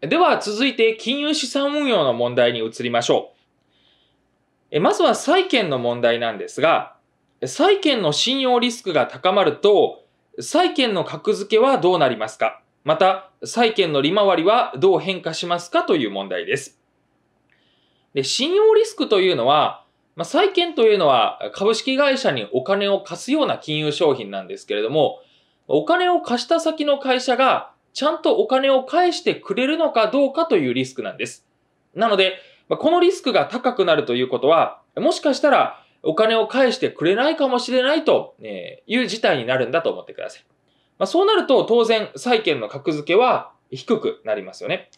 では続いて金融資産運用の問題に移りましょう。まずは債券の問題なんですが、債券の信用リスクが高まると、債券の格付けはどうなりますかまた、債券の利回りはどう変化しますかという問題です。で信用リスクというのは、まあ、債券というのは株式会社にお金を貸すような金融商品なんですけれども、お金を貸した先の会社がちゃんとお金を返してくれるのかどうかというリスクなんです。なので、このリスクが高くなるということは、もしかしたらお金を返してくれないかもしれないという事態になるんだと思ってください。まあ、そうなると当然債券の格付けは低くなりますよね。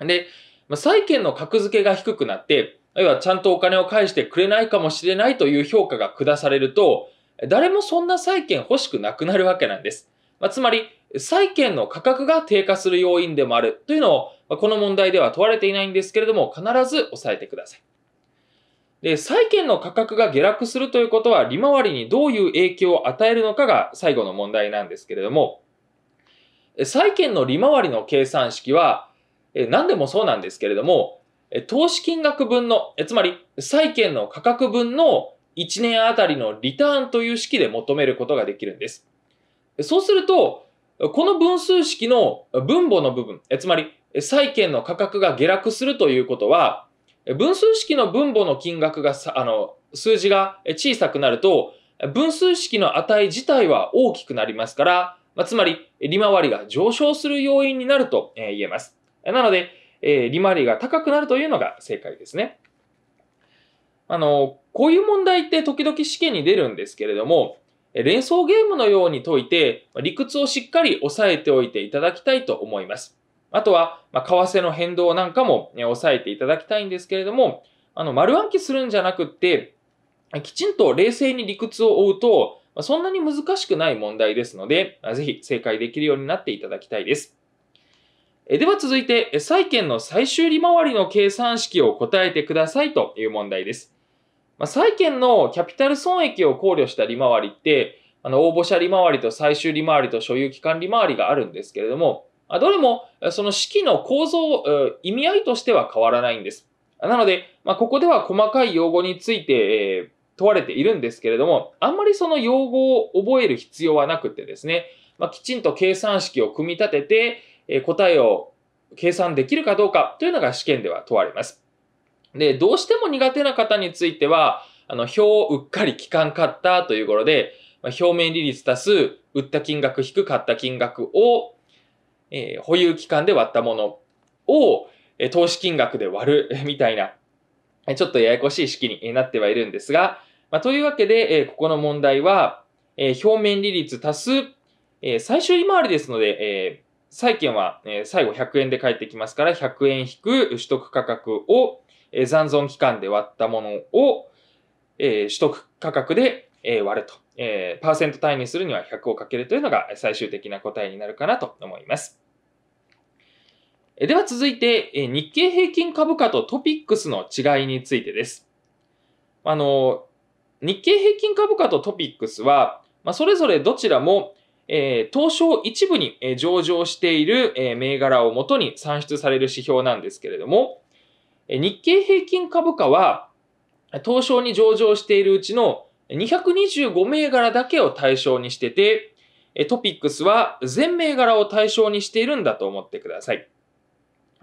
で、ま債券の格付けが低くなって、要はちゃんとお金を返してくれないかもしれないという評価が下されると、誰もそんな債券欲しくなくなるわけなんです。まあ、つまり、債券の価格が低下する要因でもあるというのを、この問題では問われていないんですけれども、必ず押さえてください。で、債券の価格が下落するということは、利回りにどういう影響を与えるのかが最後の問題なんですけれども、債券の利回りの計算式は、何でもそうなんですけれども、投資金額分の、つまり債券の価格分の1年あたりのリターンという式で求めることができるんです。そうすると、この分数式の分母の部分、つまり債券の価格が下落するということは、分数式の分母の金額があの、数字が小さくなると、分数式の値自体は大きくなりますから、つまり、利回りが上昇する要因になると言えます。なので、利回りが高くなるというのが正解ですね。あの、こういう問題って時々試験に出るんですけれども、連想ゲームのように解いて、理屈をしっかり押さえておいていただきたいと思います。あとは、ま為替の変動なんかも、ね、押さえていただきたいんですけれども、あの、丸暗記するんじゃなくって、きちんと冷静に理屈を追うと、そんなに難しくない問題ですので、ぜひ正解できるようになっていただきたいです。では続いて、債券の最終利回りの計算式を答えてくださいという問題です。まあ、債券のキャピタル損益を考慮した利回りって、あの、応募者利回りと最終利回りと所有期間利回りがあるんですけれども、どれもその式の構造、意味合いとしては変わらないんです。なので、まあ、ここでは細かい用語について、え問われているんですけれども、あんまりその用語を覚える必要はなくてですね、まあ、きちんと計算式を組み立てて、え答えを計算できるかどうかというのが試験では問われます。で、どうしても苦手な方については、あの、表をうっかり期間買ったということで、ま表面利率足す、売った金額引く買った金額を、えー、保有期間で割ったものを、えー、投資金額で割る、みたいな、ちょっとややこしい式になってはいるんですが、まあ、というわけで、えー、ここの問題は、えー、表面利率足す、えー、最終利回りですので、えー、債券は、えー、最後100円で返ってきますから、100円引く取得価格を、えー、残存期間で割ったものを、えー、取得価格で、えー、割ると、えー、パーセント単位にするには100をかけるというのが最終的な答えになるかなと思います。えでは続いて、え日経平均株価とトピックスの違いについてです。あの、日経平均株価とトピックスは、まあ、それぞれどちらも、え東証一部に上場している銘柄をもとに算出される指標なんですけれども、日経平均株価は、東証に上場しているうちの225銘柄だけを対象にしてて、トピックスは全銘柄を対象にしているんだと思ってください。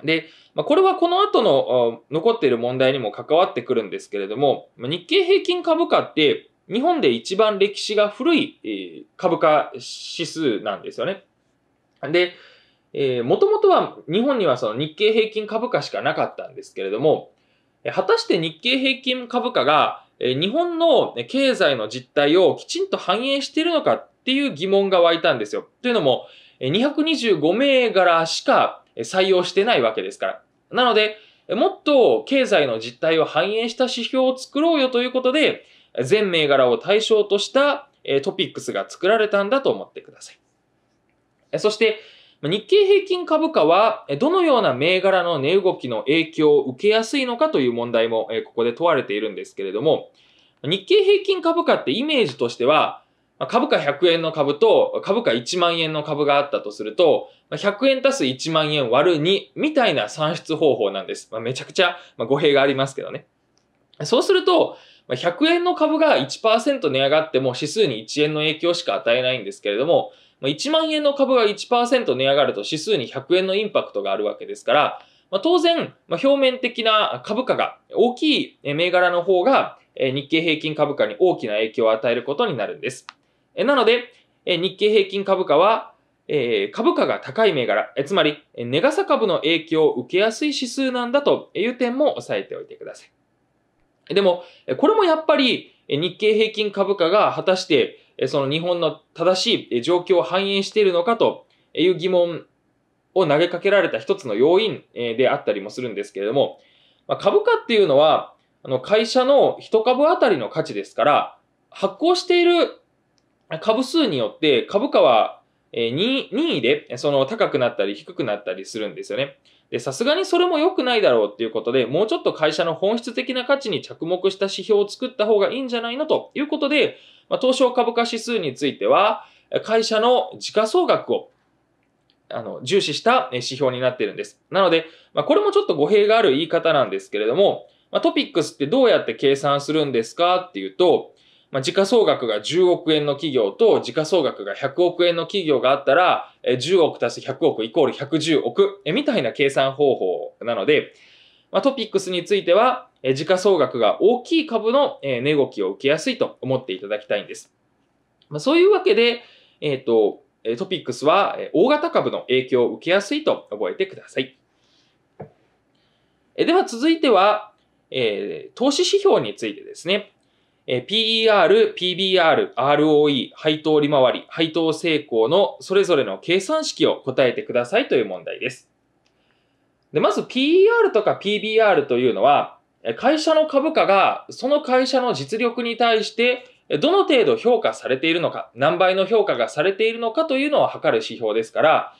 で、これはこの後の残っている問題にも関わってくるんですけれども、日経平均株価って日本で一番歴史が古い株価指数なんですよね。で、えー、もともとは日本にはその日経平均株価しかなかったんですけれども、果たして日経平均株価が日本の経済の実態をきちんと反映しているのかっていう疑問が湧いたんですよ。というのも、225銘柄しか採用してないわけですから。なので、もっと経済の実態を反映した指標を作ろうよということで、全銘柄を対象としたトピックスが作られたんだと思ってください。そして、日経平均株価は、どのような銘柄の値動きの影響を受けやすいのかという問題も、ここで問われているんですけれども、日経平均株価ってイメージとしては、株価100円の株と株価1万円の株があったとすると、100円足す1万円割る2みたいな算出方法なんです。まあ、めちゃくちゃ語弊がありますけどね。そうすると、100円の株が1%値上がっても指数に1円の影響しか与えないんですけれども、まあ、1万円の株が1%値上がると指数に100円のインパクトがあるわけですから、まあ、当然、まあ、表面的な株価が大きい銘柄の方が日経平均株価に大きな影響を与えることになるんです。なので、日経平均株価は株価が高い銘柄、つまり値傘株の影響を受けやすい指数なんだという点も押さえておいてください。でも、これもやっぱり日経平均株価が果たしてその日本の正しい状況を反映しているのかという疑問を投げかけられた一つの要因であったりもするんですけれども、ま株価っていうのは、あの会社の1株当たりの価値ですから、発行している株数によって株価は任意でその高くなったり低くなったりするんですよね。で、さすがにそれも良くないだろうっていうことで、もうちょっと会社の本質的な価値に着目した指標を作った方がいいんじゃないのということで、まあ、東証株価指数については、会社の時価総額をあの重視した指標になってるんです。なので、まあ、これもちょっと語弊がある言い方なんですけれども、まあ、トピックスってどうやって計算するんですかっていうと、まあ、時価総額が10億円の企業と時価総額が100億円の企業があったら、10億足す100億イコール110億みたいな計算方法なので、まあ、トピックスについては、時価総額が大きい株の値動きを受けやすいと思っていただきたいんです。まあ、そういうわけで、えっ、と、トピックスは大型株の影響を受けやすいと覚えてください。では続いては、えー、投資指標についてですね。えー、PER、PBR、ROE、配当利回り、配当成功のそれぞれの計算式を答えてくださいという問題です。で、まず PER とか PBR というのは、会社の株価がその会社の実力に対してどの程度評価されているのか、何倍の評価がされているのかというのを測る指標ですから、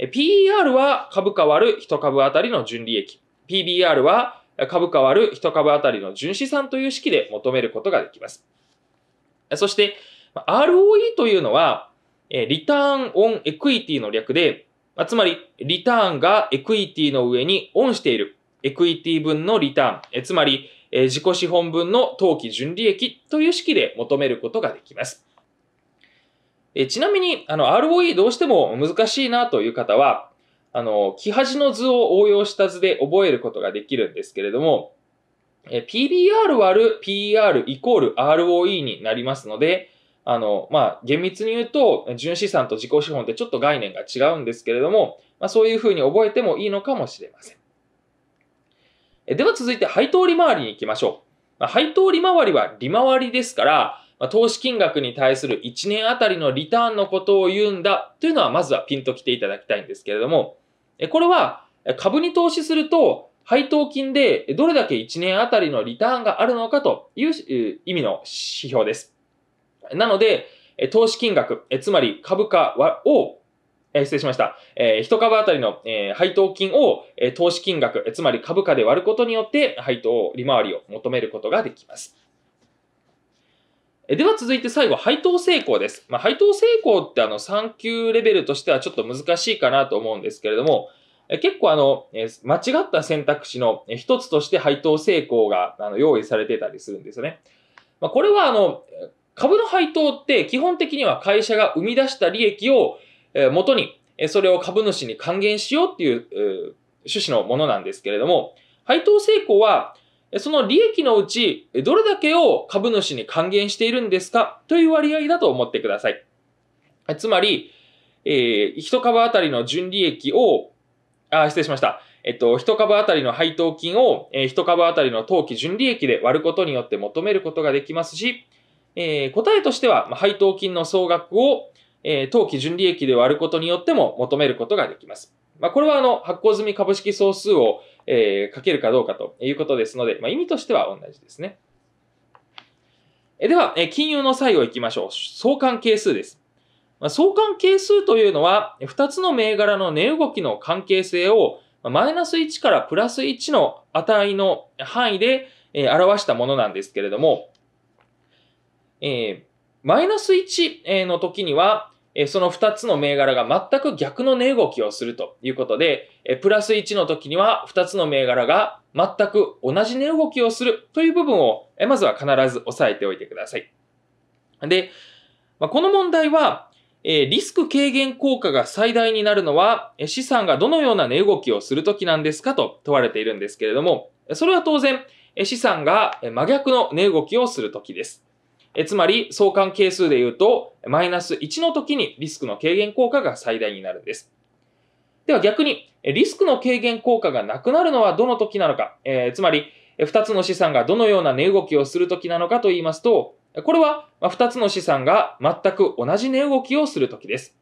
PER は株価割る1株当たりの純利益、PBR は株価割る1株当たりの純資産という式で求めることができます。そして、ROE というのは、リターンオンエクイティの略で、つまり、リターンがエクイティの上にオンしている、エクイティ分のリターン、つまり、自己資本分の当期純利益という式で求めることができます。ちなみに、あの、ROE どうしても難しいなという方は、あの、木端の図を応用した図で覚えることができるんですけれども、PBR 割る PER イコール ROE になりますので、あの、まあ、厳密に言うと、純資産と自己資本ってちょっと概念が違うんですけれども、まあ、そういうふうに覚えてもいいのかもしれません。では続いて、配当利回りに行きましょう。まあ、配当利回りは利回りですから、ま投資金額に対する1年あたりのリターンのことを言うんだというのはまずはピンと来ていただきたいんですけれども、これは株に投資すると配当金でどれだけ1年あたりのリターンがあるのかという意味の指標です。なので、投資金額、つまり株価を、失礼しました。1株あたりの配当金を投資金額、つまり株価で割ることによって配当利回りを求めることができます。では続いて最後、配当成功です。まあ、配当成功ってあの3級レベルとしてはちょっと難しいかなと思うんですけれども、結構あの、間違った選択肢の一つとして配当成功が用意されてたりするんですよね。まあ、これはあの、株の配当って基本的には会社が生み出した利益を元に、それを株主に還元しようっていう趣旨のものなんですけれども、配当成功はその利益のうち、どれだけを株主に還元しているんですかという割合だと思ってください。つまり、えー、一株当たりの純利益を、あ、失礼しました。えっと、一株当たりの配当金を、えー、一株当たりの当期純利益で割ることによって求めることができますし、えー、答えとしては、配当金の総額を、えー、当期純利益で割ることによっても求めることができます。まあ、これはあの、発行済み株式総数をえー、書けるかどうかということですので、まあ、意味としては同じですね。では、金融の最後行きましょう。相関係数です。相関係数というのは、2つの銘柄の値動きの関係性を、マイナス1からプラス1の値の範囲で表したものなんですけれども、えー、マイナス1の時には、えその2つの銘柄が全く逆の値動きをするということで、えプラス1の時には2つの銘柄が全く同じ値動きをするという部分を、えまずは必ず押さえておいてください。で、まこの問題は、えリスク軽減効果が最大になるのは、資産がどのような値動きをするときなんですかと問われているんですけれども、それは当然、資産が真逆の値動きをするときです。えつまり相関係数で言うと、マイナス1の時にリスクの軽減効果が最大になるんです。では逆に、リスクの軽減効果がなくなるのはどの時なのか、えー、つまり、2つの資産がどのような値動きをする時なのかと言いますと、これは2つの資産が全く同じ値動きをする時です。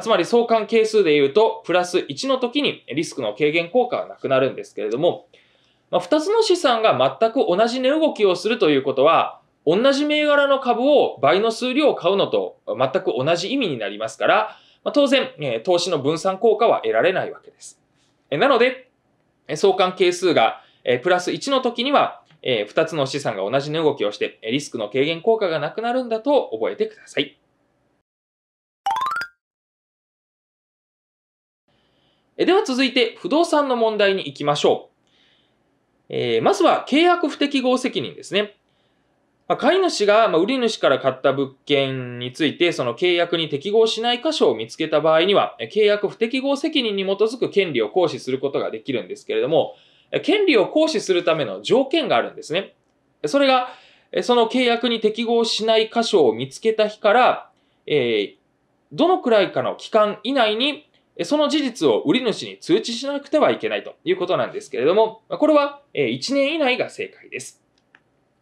つまり相関係数で言うと、プラス1の時にリスクの軽減効果はなくなるんですけれども、ま2つの資産が全く同じ値動きをするということは、同じ銘柄の株を倍の数量を買うのと全く同じ意味になりますから、まあ、当然、え投資の分散効果は得られないわけです。えなので、相関係数が、えプラス1の時には、え2つの資産が同じ値動きをして、リスクの軽減効果がなくなるんだと覚えてください。では続いて不動産の問題に行きましょう。えー、まずは契約不適合責任ですね。まあ、買い主が、売り主から買った物件について、その契約に適合しない箇所を見つけた場合には、契約不適合責任に基づく権利を行使することができるんですけれども、権利を行使するための条件があるんですね。それが、その契約に適合しない箇所を見つけた日から、えー、どのくらいかの期間以内に、その事実を売り主に通知しなくてはいけないということなんですけれども、これは1年以内が正解です。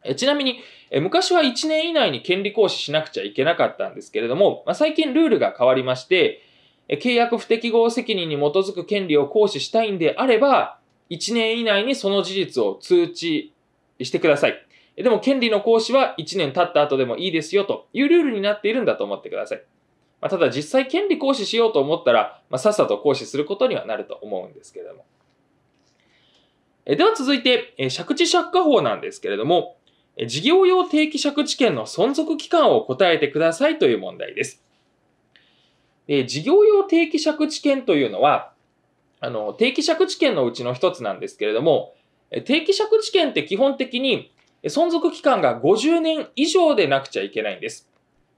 えちなみに、え昔は1年以内に権利行使しなくちゃいけなかったんですけれども、まあ、最近ルールが変わりまして、え契約不適合責任に基づく権利を行使したいんであれば、1年以内にその事実を通知してください。でも権利の行使は1年経った後でもいいですよというルールになっているんだと思ってください。まあ、ただ実際権利行使しようと思ったら、まあ、さっさと行使することにはなると思うんですけれども。えでは続いて、え借地借家法なんですけれども、事業用定期借地権の存続期間を答えてくださいという問題です。で事業用定期借地権というのは、あの、定期借地権のうちの一つなんですけれども、定期借地権って基本的に存続期間が50年以上でなくちゃいけないんです。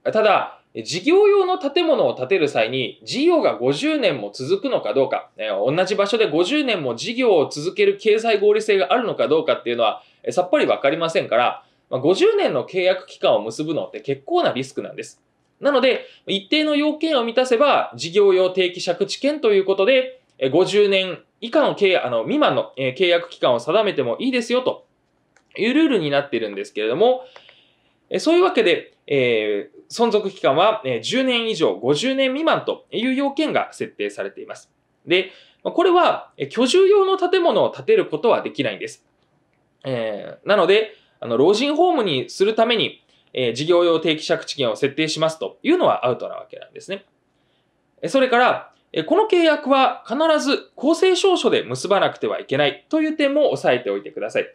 ただ、事業用の建物を建てる際に事業が50年も続くのかどうか、同じ場所で50年も事業を続ける経済合理性があるのかどうかっていうのはさっぱりわかりませんから、まあ、50年の契約期間を結ぶのって結構なリスクなんです。なので、一定の要件を満たせば、事業用定期借地権ということで、50年以下の契あの未満の契約期間を定めてもいいですよというルールになっているんですけれども、そういうわけで、えー、存続期間は10年以上50年未満という要件が設定されています。で、これは居住用の建物を建てることはできないんです。えー、なので、あの、老人ホームにするために、えー、事業用定期借地権を設定しますというのはアウトなわけなんですね。それから、この契約は必ず公正証書で結ばなくてはいけないという点も押さえておいてください。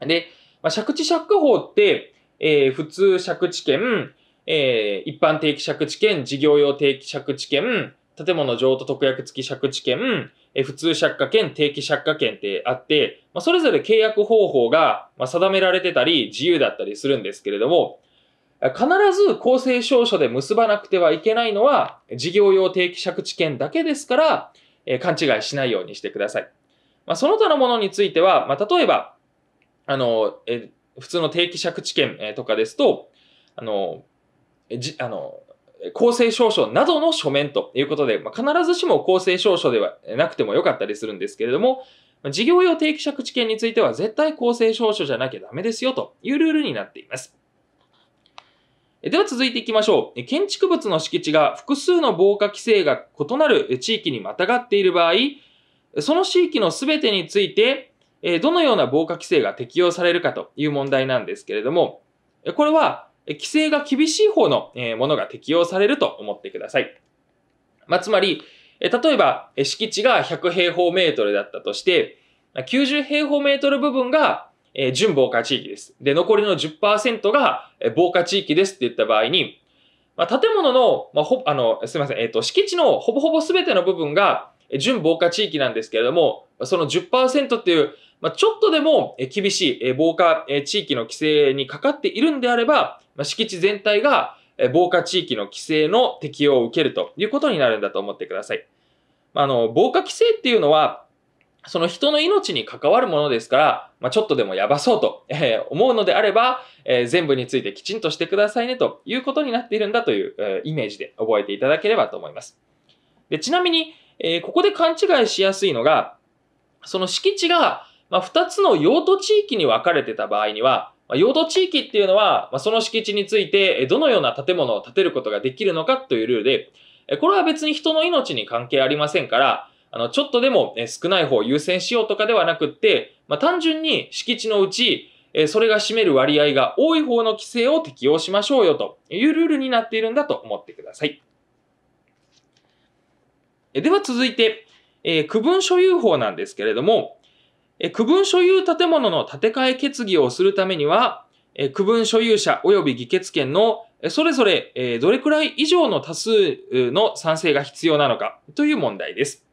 で、まあ、借地借法って、えー、普通借地権、えー、一般定期借地権、事業用定期借地権、建物譲渡特約付き借地権、普通借家権、定期借家権ってあって、まあ、それぞれ契約方法が定められてたり、自由だったりするんですけれども、必ず公正証書で結ばなくてはいけないのは、事業用定期借地権だけですから、えー、勘違いしないようにしてください。まあ、その他のものについては、まあ、例えば、あの、えー、普通の定期借地権とかですと、あの、じ、あの、公正証書などの書面ということで、まあ、必ずしも公正証書ではなくてもよかったりするんですけれども、事業用定期借地権については絶対公正証書じゃなきゃダメですよというルールになっています。では続いていきましょう。建築物の敷地が複数の防火規制が異なる地域にまたがっている場合、その地域の全てについて、どのような防火規制が適用されるかという問題なんですけれども、これは規制が厳しい方のものが適用されると思ってください。まあ、つまり、例えば敷地が100平方メートルだったとして、90平方メートル部分が準防火地域です。で、残りの10%が防火地域ですって言った場合に、まあ、建物の、まあ、ほ、あの、すいません、えっ、ー、と、敷地のほぼほぼ全ての部分が準防火地域なんですけれども、その10%っていう、まあ、ちょっとでも厳しい防火地域の規制にかかっているんであれば、まあ、敷地全体が防火地域の規制の適用を受けるということになるんだと思ってください。あの、防火規制っていうのは、その人の命に関わるものですから、まあ、ちょっとでもやばそうと、えー、思うのであれば、えー、全部についてきちんとしてくださいねということになっているんだという、えー、イメージで覚えていただければと思います。でちなみに、えー、ここで勘違いしやすいのが、その敷地が、まあ、2つの用途地域に分かれてた場合には、まあ、用途地域っていうのは、まあ、その敷地についてどのような建物を建てることができるのかというルールで、これは別に人の命に関係ありませんから、あの、ちょっとでも少ない方を優先しようとかではなくって、まあ、単純に敷地のうち、それが占める割合が多い方の規制を適用しましょうよというルールになっているんだと思ってください。では続いて、え区分所有法なんですけれども、え区分所有建物の建て替え決議をするためには、え区分所有者及び議決権のそれぞれ、えどれくらい以上の多数の賛成が必要なのかという問題です。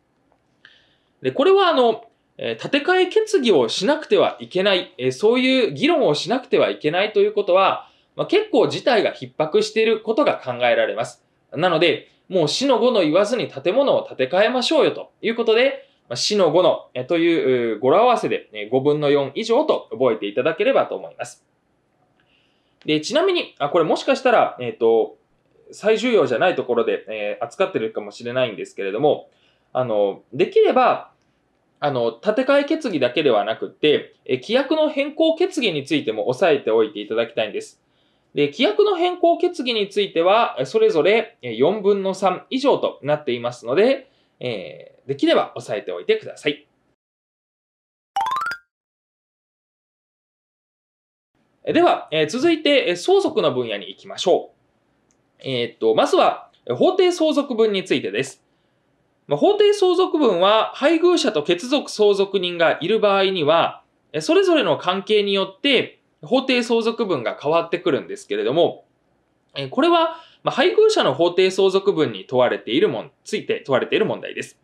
でこれはあの、え建て替え決議をしなくてはいけない、えそういう議論をしなくてはいけないということは、まあ、結構事態が逼迫していることが考えられます。なので、もう死の5の言わずに建物を建て替えましょうよということで、死の5のという語呂合わせで5分の4以上と覚えていただければと思います。で、ちなみに、あ、これもしかしたら、えっ、ー、と、最重要じゃないところで、えー、扱ってるかもしれないんですけれども、あの、できれば、あの、建て替え決議だけではなくて、え規約の変更決議についても押さえておいていただきたいんです。で、規約の変更決議については、それぞれ4分の3以上となっていますので、えー、できれば押さえておいてください。では、えー、続いて、相続の分野に行きましょう。えー、っと、まずは、法定相続分についてです。法定相続分は、配偶者と血族相続人がいる場合には、それぞれの関係によって、法定相続分が変わってくるんですけれども、えこれは、ま配偶者の法定相続分に問われているもん、ついて問われている問題です。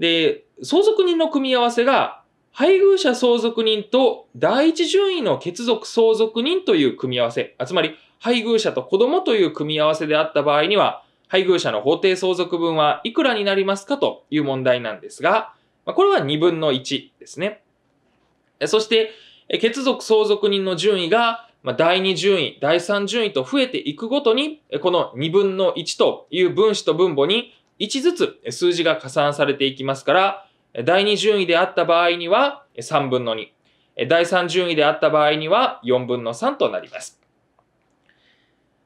で、相続人の組み合わせが、配偶者相続人と第一順位の血族相続人という組み合わせ、つまり配偶者と子供という組み合わせであった場合には、配偶者の法定相続分はいくらになりますかという問題なんですが、これは2分の1ですね。そして、え血族相続人の順位が、まあ、第2順位、第3順位と増えていくごとに、この2分の1という分子と分母に1ずつ数字が加算されていきますから、第2順位であった場合には3分の2、第3順位であった場合には4分の3となります。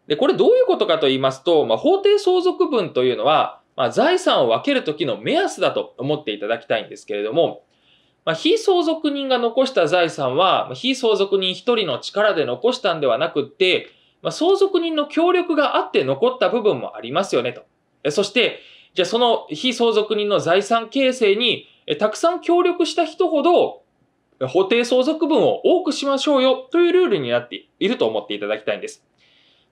で、これどういうことかと言いますと、まあ、法定相続分というのは、まあ、財産を分けるときの目安だと思っていただきたいんですけれども、まあ、非相続人が残した財産は、非相続人一人の力で残したんではなくって、まあ、相続人の協力があって残った部分もありますよねと。そして、じゃあその非相続人の財産形成にたくさん協力した人ほど、法定相続分を多くしましょうよというルールになっていると思っていただきたいんです。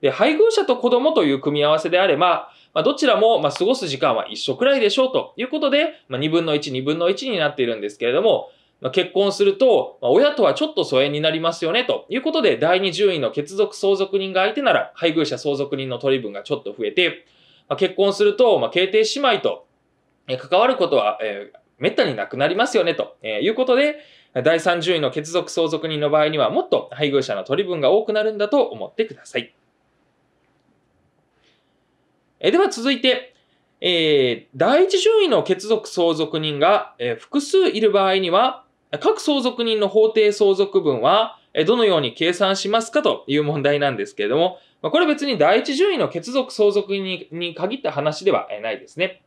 で、配偶者と子供という組み合わせであれば、まあ、どちらも、ま過ごす時間は一緒くらいでしょうということで、まあ、2分の1、2分の1になっているんですけれども、まあ、結婚すると、まあ、親とはちょっと疎遠になりますよねということで、第2順位の血族相続人が相手なら、配偶者相続人の取り分がちょっと増えて、まあ、結婚すると、まあ、慶帝姉妹と、え関わることは、えー、めったになくなりますよねと、えいうことで、第3順位の血族相続人の場合には、もっと配偶者の取り分が多くなるんだと思ってください。えでは続いて、えー、第一順位の血族相続人が、えー、複数いる場合には、各相続人の法定相続分は、えどのように計算しますかという問題なんですけれども、まこれ別に第一順位の血族相続人に限った話ではないですね。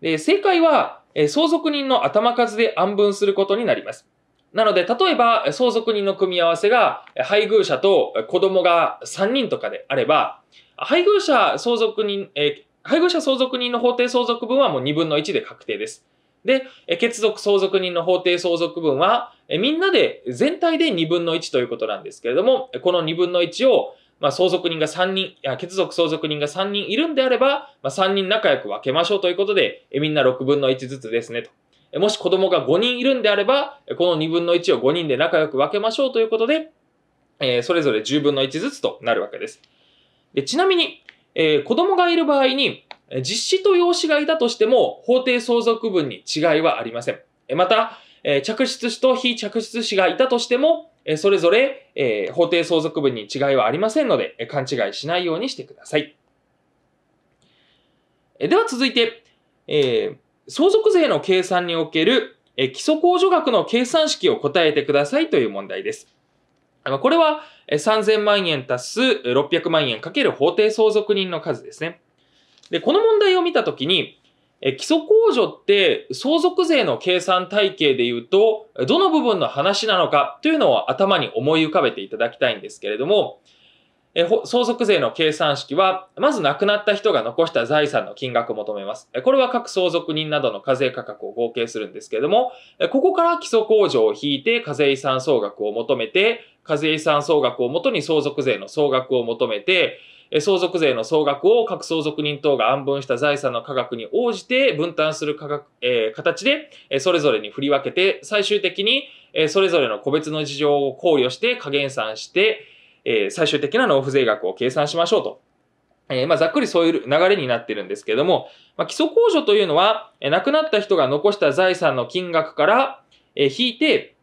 で正解は、え相続人の頭数で暗分することになります。なので、例えば、相続人の組み合わせが、配偶者と子供が3人とかであれば、配偶者相続人、え配偶者相続人の法定相続分はもう2分の1で確定です。で、血族相続人の法定相続分は、みんなで全体で2分の1ということなんですけれども、この2分の1を、まあ、相続人が3人、血族相続人が3人いるんであれば、まあ、3人仲良く分けましょうということで、みんな6分の1ずつですね、ともし子供が5人いるんであれば、この2分の1を5人で仲良く分けましょうということで、えそれぞれ10分の1ずつとなるわけです。でちなみに、えー、子供がいる場合に、実子と養子がいたとしても、法定相続分に違いはありません。また、え着室子と非着出子がいたとしても、えそれぞれ、え法定相続分に違いはありませんので、え勘違いしないようにしてください。えでは続いて、えー、相続税の計算における基礎控除額の計算式を答えてくださいという問題です。これは3000万円足す600万円かける法定相続人の数ですね。で、この問題を見たときに、基礎控除って相続税の計算体系で言うと、どの部分の話なのかというのを頭に思い浮かべていただきたいんですけれども、え相続税の計算式は、まず亡くなった人が残した財産の金額を求めます。これは各相続人などの課税価格を合計するんですけれども、ここから基礎控除を引いて課税遺産総額を求めて、課税遺産総額をもとに相続税の総額を求めて、相続税の総額を各相続人等が安分した財産の価格に応じて分担する価格、えー、形でそれぞれに振り分けて最終的にそれぞれの個別の事情を考慮して加減算してえー、最終的な納付税額を計算しましょうと。えー、まあ、ざっくりそういう流れになってるんですけども、まあ、基礎控除というのは、えー、亡くなった人が残した財産の金額から、えー、引いて、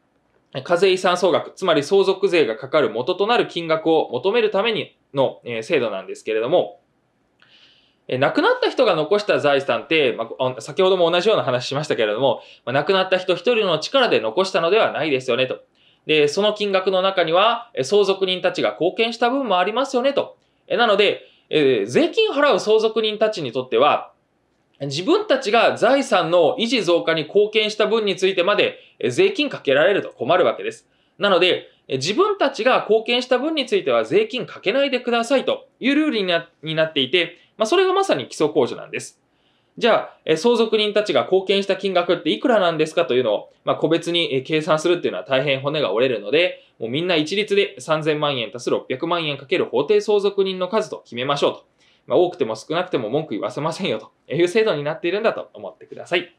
課税遺産総額、つまり相続税がかかる元となる金額を求めるためにの、えー、制度なんですけれども、え亡くなった人が残した財産って、まあ、先ほども同じような話しましたけれども、まあ、亡くなった人一人の力で残したのではないですよねと。で、その金額の中には、相続人たちが貢献した分もありますよね、と。なので、えー、税金払う相続人たちにとっては、自分たちが財産の維持増加に貢献した分についてまで税金かけられると困るわけです。なので、自分たちが貢献した分については税金かけないでくださいというルールになっていて、まあ、それがまさに基礎控除なんです。じゃあ、え相続人たちが貢献した金額っていくらなんですかというのを、まあ、個別に、え計算するっていうのは大変骨が折れるので、もうみんな一律で3000万円足す600万円かける法定相続人の数と決めましょうと。まあ、多くても少なくても文句言わせませんよという制度になっているんだと思ってください。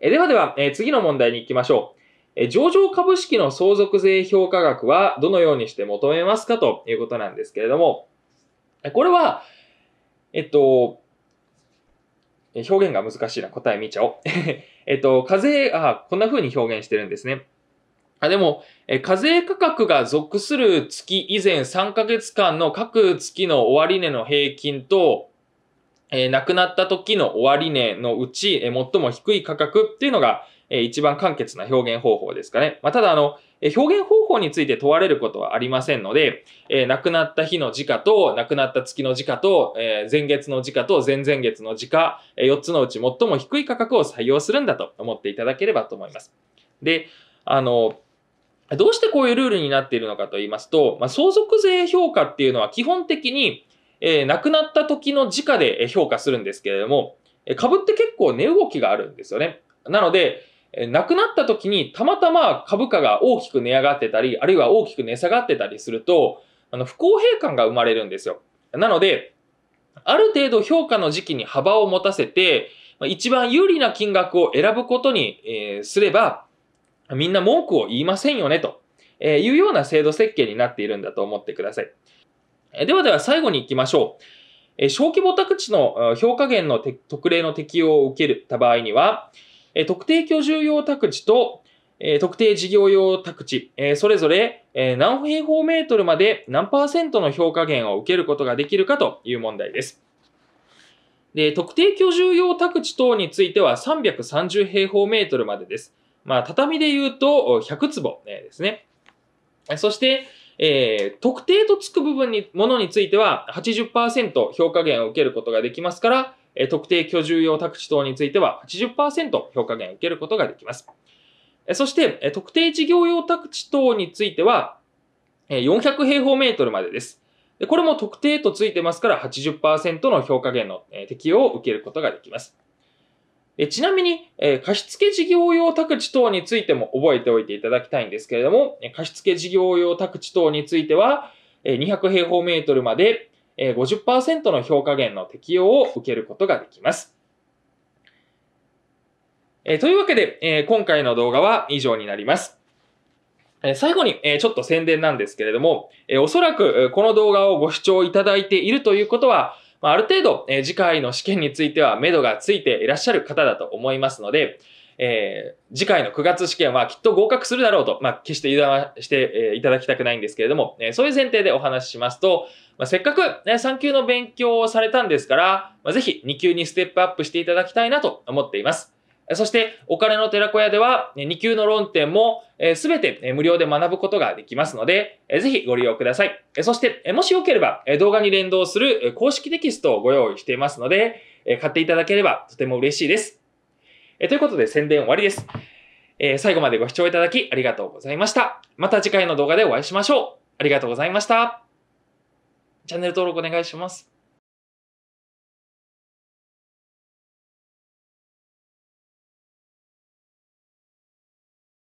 えではでは、え次の問題に行きましょう。え上場株式の相続税評価額はどのようにして求めますかということなんですけれども、これは、えっと、表現が難しいな。答え見ちゃおう。えっと、課税、あ、こんな風に表現してるんですね。あでも、え課税価格が属する月以前3ヶ月間の各月の終値の平均と、えー、亡くなった時の終値のうち、え最も低い価格っていうのが、えー、一番簡潔な表現方法ですかね。まあ、ただ、あの、え表現方法について問われることはありませんので、えー、亡くなった日の時価と、亡くなった月の時価と、えー、前月の時価と、前々月の時価、え4つのうち最も低い価格を採用するんだと思っていただければと思います。で、あの、どうしてこういうルールになっているのかと言いますと、まあ、相続税評価っていうのは基本的に、えー、亡くなった時の時価で評価するんですけれども、株って結構値動きがあるんですよね。なので、な亡くなった時にたまたま株価が大きく値上がってたり、あるいは大きく値下がってたりすると、あの、不公平感が生まれるんですよ。なので、ある程度評価の時期に幅を持たせて、一番有利な金額を選ぶことに、えすれば、みんな文句を言いませんよね、というような制度設計になっているんだと思ってください。ではでは最後に行きましょう。小規模宅地の評価減の特例の適用を受けた場合には、え特定居住用宅地と、え特定事業用宅地、えそれぞれ、え何平方メートルまで何パーセントの評価減を受けることができるかという問題です。で特定居住用宅地等については330平方メートルまでです。まあ、畳で言うと100坪ですね。そして、えー、特定とつく部分に、ものについては80%評価減を受けることができますから、え特定居住用宅地等については80%評価減を受けることができます。えそして、え特定事業用宅地等については、え400平方メートルまでです。でこれも特定とついてますから80%の評価減の、え適用を受けることができます。えちなみに、え貸付事業用宅地等についても覚えておいていただきたいんですけれども、え貸付事業用宅地等については、え200平方メートルまで50%の評価減の適用を受けることができます。えというわけで、え今回の動画は以上になります。え最後に、えちょっと宣伝なんですけれども、えおそらく、この動画をご視聴いただいているということは、まあ、ある程度、え次回の試験については、目処がついていらっしゃる方だと思いますので、えー、次回の9月試験はきっと合格するだろうと、まあ、決して油断はして、えいただきたくないんですけれども、えー、そういう前提でお話ししますと、まあ、せっかく、ね、3級の勉強をされたんですから、まあ、ぜひ2級にステップアップしていただきたいなと思っています。そして、お金の寺子屋では、2級の論点も、すべて無料で学ぶことができますので、ぜひご利用ください。そして、もしよければ、動画に連動する公式テキストをご用意していますので、買っていただければとても嬉しいです。えということで宣伝終わりです。えー、最後までご視聴いただきありがとうございました。また次回の動画でお会いしましょう。ありがとうございました。チャンネル登録お願いします。